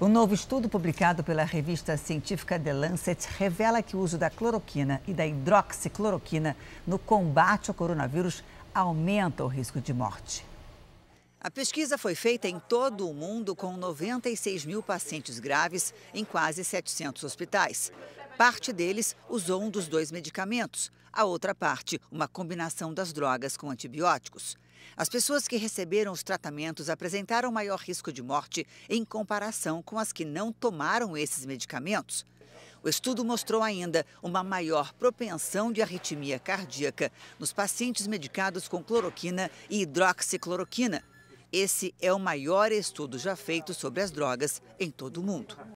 Um novo estudo publicado pela revista científica The Lancet revela que o uso da cloroquina e da hidroxicloroquina no combate ao coronavírus aumenta o risco de morte. A pesquisa foi feita em todo o mundo com 96 mil pacientes graves em quase 700 hospitais. Parte deles usou um dos dois medicamentos, a outra parte, uma combinação das drogas com antibióticos. As pessoas que receberam os tratamentos apresentaram maior risco de morte em comparação com as que não tomaram esses medicamentos. O estudo mostrou ainda uma maior propensão de arritmia cardíaca nos pacientes medicados com cloroquina e hidroxicloroquina. Esse é o maior estudo já feito sobre as drogas em todo o mundo.